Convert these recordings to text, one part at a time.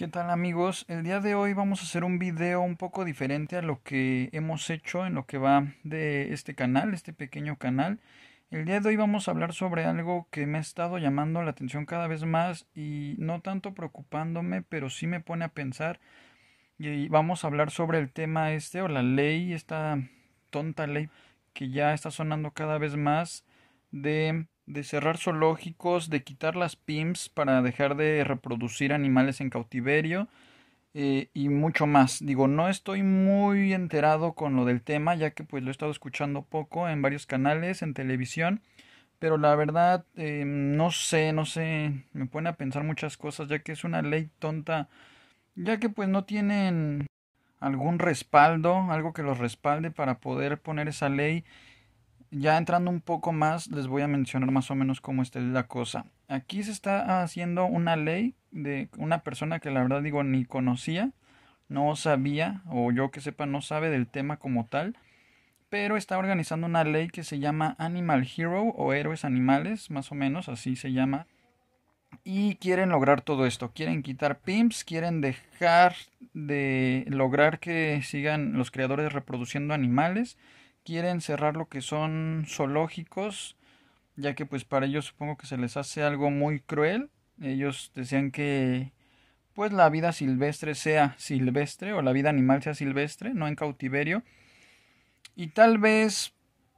¿Qué tal amigos? El día de hoy vamos a hacer un video un poco diferente a lo que hemos hecho en lo que va de este canal, este pequeño canal. El día de hoy vamos a hablar sobre algo que me ha estado llamando la atención cada vez más y no tanto preocupándome, pero sí me pone a pensar. Y vamos a hablar sobre el tema este o la ley, esta tonta ley que ya está sonando cada vez más de de cerrar zoológicos, de quitar las PIMS para dejar de reproducir animales en cautiverio eh, y mucho más. Digo, no estoy muy enterado con lo del tema, ya que pues lo he estado escuchando poco en varios canales, en televisión, pero la verdad eh, no sé, no sé, me pone a pensar muchas cosas, ya que es una ley tonta, ya que pues no tienen algún respaldo, algo que los respalde para poder poner esa ley ya entrando un poco más, les voy a mencionar más o menos cómo está la cosa. Aquí se está haciendo una ley de una persona que la verdad digo ni conocía, no sabía, o yo que sepa no sabe del tema como tal, pero está organizando una ley que se llama Animal Hero o Héroes Animales, más o menos así se llama. Y quieren lograr todo esto, quieren quitar pimps, quieren dejar de lograr que sigan los creadores reproduciendo animales quieren cerrar lo que son zoológicos, ya que pues para ellos supongo que se les hace algo muy cruel. Ellos desean que pues la vida silvestre sea silvestre o la vida animal sea silvestre, no en cautiverio. Y tal vez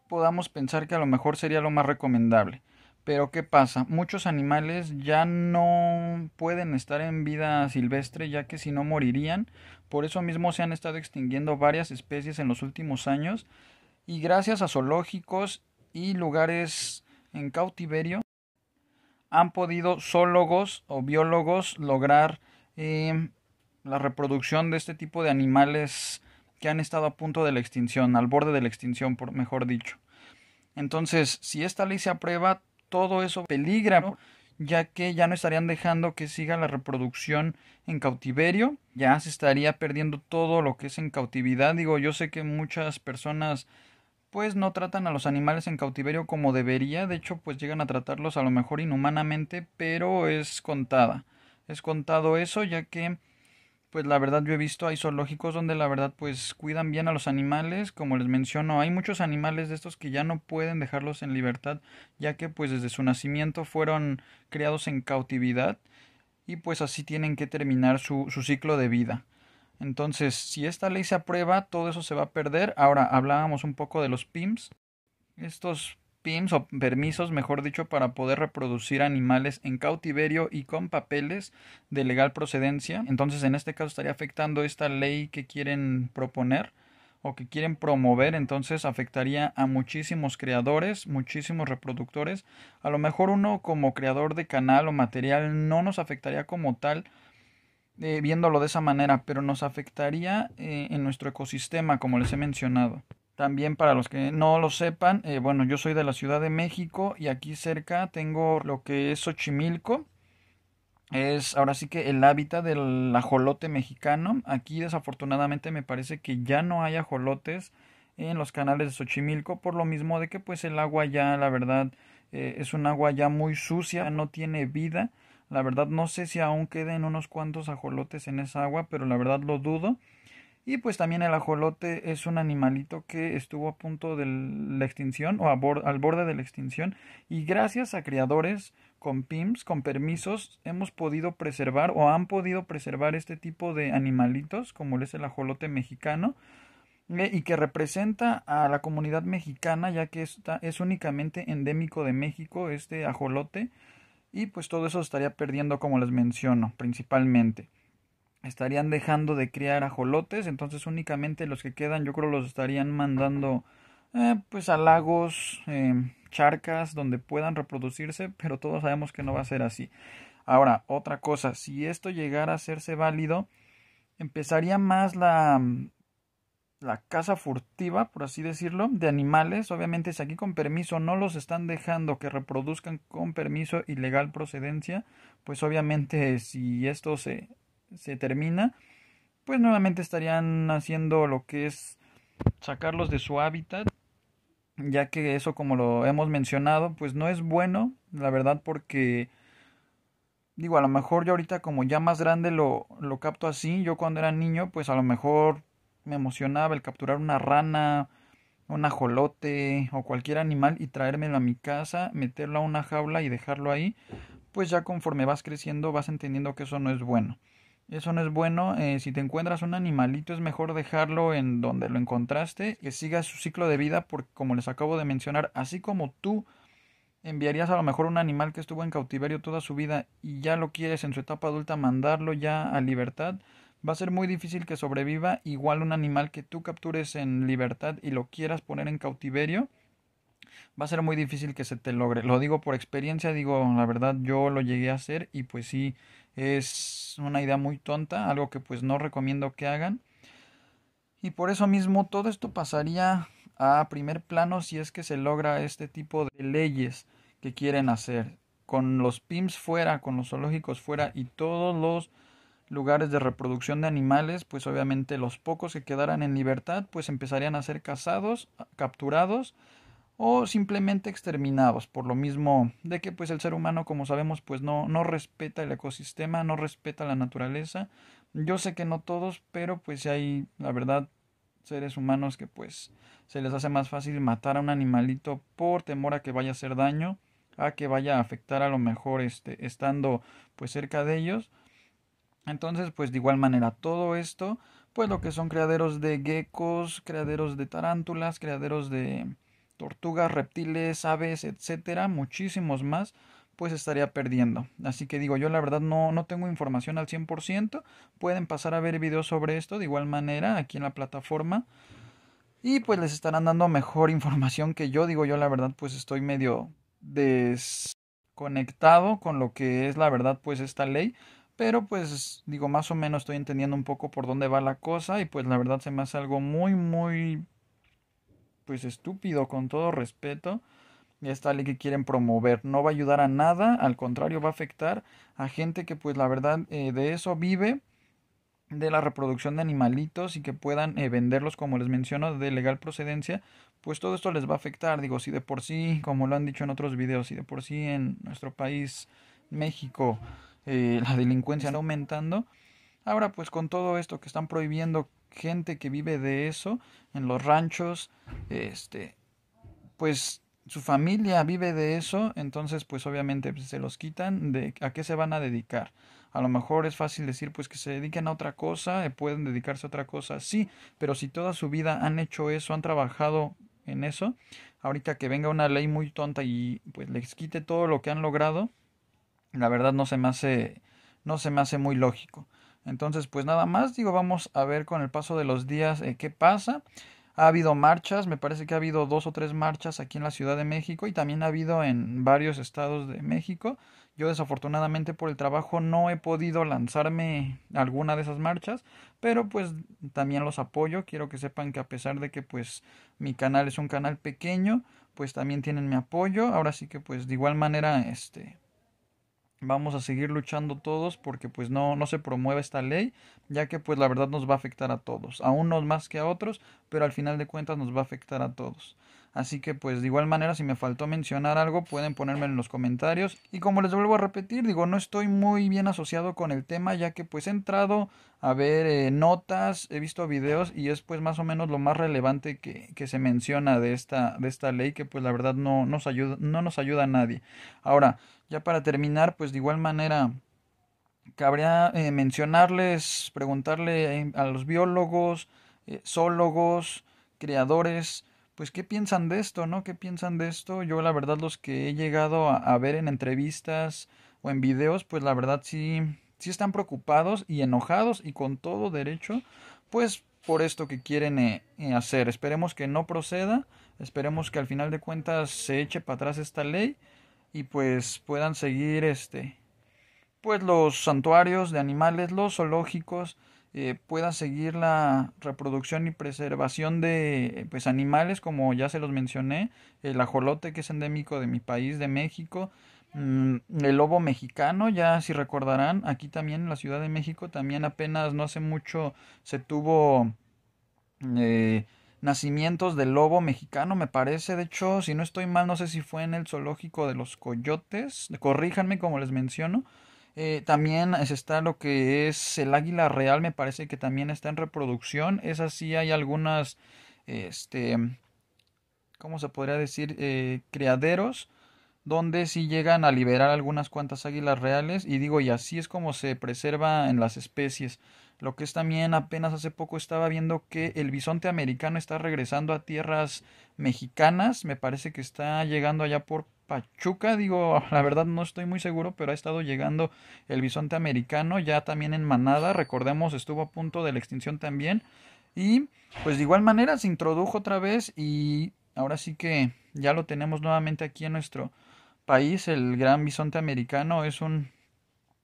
podamos pensar que a lo mejor sería lo más recomendable. Pero ¿qué pasa? Muchos animales ya no pueden estar en vida silvestre ya que si no morirían. Por eso mismo se han estado extinguiendo varias especies en los últimos años y gracias a zoológicos y lugares en cautiverio han podido zoólogos o biólogos lograr em, la reproducción de este tipo de animales que han estado a punto de la extinción, al borde de la extinción, por mejor dicho. Entonces, si esta ley se aprueba, todo eso peligra, ya que ya no estarían dejando que siga la reproducción en cautiverio, ya se estaría perdiendo todo lo que es en cautividad. Digo, yo sé que muchas personas pues no tratan a los animales en cautiverio como debería, de hecho pues llegan a tratarlos a lo mejor inhumanamente, pero es contada. Es contado eso ya que pues la verdad yo he visto hay zoológicos donde la verdad pues cuidan bien a los animales, como les menciono, hay muchos animales de estos que ya no pueden dejarlos en libertad, ya que pues desde su nacimiento fueron criados en cautividad y pues así tienen que terminar su, su ciclo de vida. Entonces, si esta ley se aprueba, todo eso se va a perder. Ahora, hablábamos un poco de los PIMS. Estos PIMS o permisos, mejor dicho, para poder reproducir animales en cautiverio y con papeles de legal procedencia. Entonces, en este caso estaría afectando esta ley que quieren proponer o que quieren promover, entonces afectaría a muchísimos creadores, muchísimos reproductores. A lo mejor uno como creador de canal o material no nos afectaría como tal, eh, viéndolo de esa manera, pero nos afectaría eh, en nuestro ecosistema, como les he mencionado. También para los que no lo sepan, eh, bueno, yo soy de la Ciudad de México y aquí cerca tengo lo que es Xochimilco. Es ahora sí que el hábitat del ajolote mexicano. Aquí desafortunadamente me parece que ya no hay ajolotes en los canales de Xochimilco por lo mismo de que pues el agua ya la verdad es un agua ya muy sucia, no tiene vida la verdad no sé si aún queden unos cuantos ajolotes en esa agua, pero la verdad lo dudo. Y pues también el ajolote es un animalito que estuvo a punto de la extinción o al borde de la extinción y gracias a criadores con PIMS, con permisos, hemos podido preservar o han podido preservar este tipo de animalitos como es el ajolote mexicano eh, y que representa a la comunidad mexicana ya que es únicamente endémico de México este ajolote y pues todo eso estaría perdiendo como les menciono principalmente estarían dejando de criar ajolotes entonces únicamente los que quedan yo creo los estarían mandando eh, pues a lagos em, charcas donde puedan reproducirse pero todos sabemos que no va a ser así ahora otra cosa si esto llegara a hacerse válido empezaría más la la caza furtiva, por así decirlo, de animales. Obviamente, si aquí con permiso no los están dejando que reproduzcan con permiso y legal procedencia, pues obviamente si esto se, se termina, pues nuevamente estarían haciendo lo que es sacarlos de su hábitat, ya que eso, como lo hemos mencionado, pues no es bueno, la verdad, porque digo, a lo mejor yo ahorita como ya más grande lo, lo capto así, yo cuando era niño, pues a lo mejor me emocionaba el capturar una rana, un ajolote o cualquier animal y traérmelo a mi casa, meterlo a una jaula y dejarlo ahí, pues ya conforme vas creciendo vas entendiendo que eso no es bueno. Eso no es bueno, eh, si te encuentras un animalito es mejor dejarlo en donde lo encontraste, que siga su ciclo de vida, porque como les acabo de mencionar, así como tú enviarías a lo mejor un animal que estuvo en cautiverio toda su vida y ya lo quieres en su etapa adulta mandarlo ya a libertad, Va a ser muy difícil que sobreviva. Igual un animal que tú captures en libertad y lo quieras poner en cautiverio, va a ser muy difícil que se te logre. Lo digo por experiencia, digo, la verdad yo lo llegué a hacer y pues sí, es una idea muy tonta, algo que pues no recomiendo que hagan. Y por eso mismo todo esto pasaría a primer plano si es que se logra este tipo de leyes que quieren hacer. Con los PIMS fuera, con los zoológicos fuera y todos los lugares de reproducción de animales, pues obviamente los pocos que quedaran en libertad, pues empezarían a ser cazados, capturados o simplemente exterminados, por lo mismo de que pues el ser humano, como sabemos, pues no, no respeta el ecosistema, no respeta la naturaleza. Yo sé que no todos, pero pues si hay, la verdad, seres humanos que pues se les hace más fácil matar a un animalito por temor a que vaya a hacer daño, a que vaya a afectar a lo mejor este, estando pues cerca de ellos entonces, pues de igual manera, todo esto, pues lo que son criaderos de geckos, criaderos de tarántulas, criaderos de tortugas, reptiles, aves, etcétera, muchísimos más, pues estaría perdiendo. Así que digo, yo la verdad no, no tengo información al 100%, pueden pasar a ver videos sobre esto de igual manera aquí en la plataforma. Y pues les estarán dando mejor información que yo. Digo, yo la verdad pues estoy medio desconectado con lo que es la verdad pues esta ley. Pero pues digo, más o menos estoy entendiendo un poco por dónde va la cosa y pues la verdad se me hace algo muy, muy, pues estúpido con todo respeto. Y esta ley que quieren promover no va a ayudar a nada, al contrario va a afectar a gente que pues la verdad eh, de eso vive, de la reproducción de animalitos y que puedan eh, venderlos como les menciono de legal procedencia, pues todo esto les va a afectar, digo, si de por sí, como lo han dicho en otros videos, si de por sí en nuestro país México eh, la delincuencia está aumentando. Ahora pues con todo esto que están prohibiendo gente que vive de eso en los ranchos, este, pues su familia vive de eso, entonces pues obviamente pues, se los quitan, de a qué se van a dedicar. A lo mejor es fácil decir pues que se dediquen a otra cosa, eh, pueden dedicarse a otra cosa, sí, pero si toda su vida han hecho eso, han trabajado en eso, ahorita que venga una ley muy tonta y pues les quite todo lo que han logrado, la verdad no se me hace, no se me hace muy lógico. Entonces, pues nada más, digo, vamos a ver con el paso de los días eh, qué pasa. Ha habido marchas, me parece que ha habido dos o tres marchas aquí en la Ciudad de México y también ha habido en varios estados de México. Yo desafortunadamente por el trabajo no he podido lanzarme alguna de esas marchas, pero pues también los apoyo. Quiero que sepan que a pesar de que pues mi canal es un canal pequeño, pues también tienen mi apoyo. Ahora sí que pues de igual manera este vamos a seguir luchando todos porque pues no, no se promueve esta ley, ya que pues la verdad nos va a afectar a todos, a unos más que a otros, pero al final de cuentas nos va a afectar a todos. Así que pues de igual manera si me faltó mencionar algo pueden ponerme en los comentarios. Y como les vuelvo a repetir, digo, no estoy muy bien asociado con el tema ya que pues he entrado a ver eh, notas, he visto videos y es pues más o menos lo más relevante que, se menciona de esta, de esta ley que pues la verdad no nos, ayuda, no nos ayuda a nadie. Ahora, ya para terminar pues de igual manera cabría eh, mencionarles, preguntarle eh, a los biólogos, zólogos, creadores, pues qué piensan de esto, ¿no? ¿Qué piensan de esto? Yo la verdad los que he llegado a, ver en entrevistas o en videos, pues la verdad sí, sí están preocupados y enojados y con todo derecho, pues por esto que quieren eh, eh, hacer. Esperemos que no proceda, esperemos que al final de cuentas se eche para atrás esta ley y pues puedan seguir este pues los santuarios de animales, los zoológicos, eh, pueda seguir la reproducción y preservación de pues, animales, como ya se los mencioné, el ajolote que es endémico de mi país, de México, mm, el lobo mexicano, ya si recordarán, aquí también en la Ciudad de México, también apenas no hace mucho se tuvo... Eh, nacimientos del lobo mexicano, me parece. De hecho, si no estoy mal, no sé si fue en el zoológico de los coyotes. Corríjanme como les menciono. Eh, también está lo que es el águila real, me parece que también está en reproducción. es así hay algunas, este, ¿cómo se podría decir? creaderos eh, criaderos, donde sí llegan a liberar algunas cuantas águilas reales. Y digo, y así es como se preserva en las especies. Lo que es también apenas hace poco estaba viendo que el bisonte americano está regresando a tierras mexicanas. Me parece que está llegando allá por Pachuca, digo, la verdad no estoy muy seguro, pero ha estado llegando el bisonte americano, ya también en manada, recordemos, estuvo a punto de la extinción también. Y pues de igual manera se introdujo otra vez y ahora sí que ya lo tenemos nuevamente aquí en nuestro país, el gran bisonte americano es un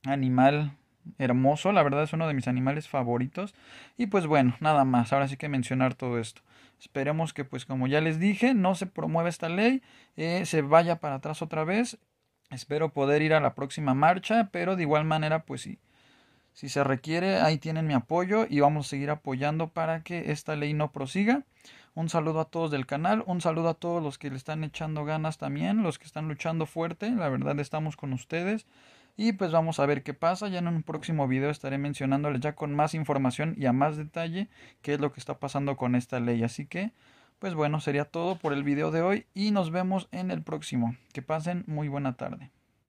animal hermoso, la verdad es uno de mis animales favoritos. Y pues bueno, nada más, ahora sí que mencionar todo esto. Esperemos que, pues como ya les dije, no se promueva esta ley, eh, se vaya para atrás otra vez. Espero poder ir a la próxima marcha, pero de igual manera, pues sí. Si se requiere, ahí tienen mi apoyo y vamos a seguir apoyando para que esta ley no prosiga. Un saludo a todos del canal, un saludo a todos los que le están echando ganas también, los que están luchando fuerte, la verdad estamos con ustedes. Y pues vamos a ver qué pasa. Ya en un próximo video estaré mencionándoles ya con más información y a más detalle qué es lo que está pasando con esta ley. Así que, pues bueno, sería todo por el video de hoy y nos vemos en el próximo. Que pasen muy buena tarde.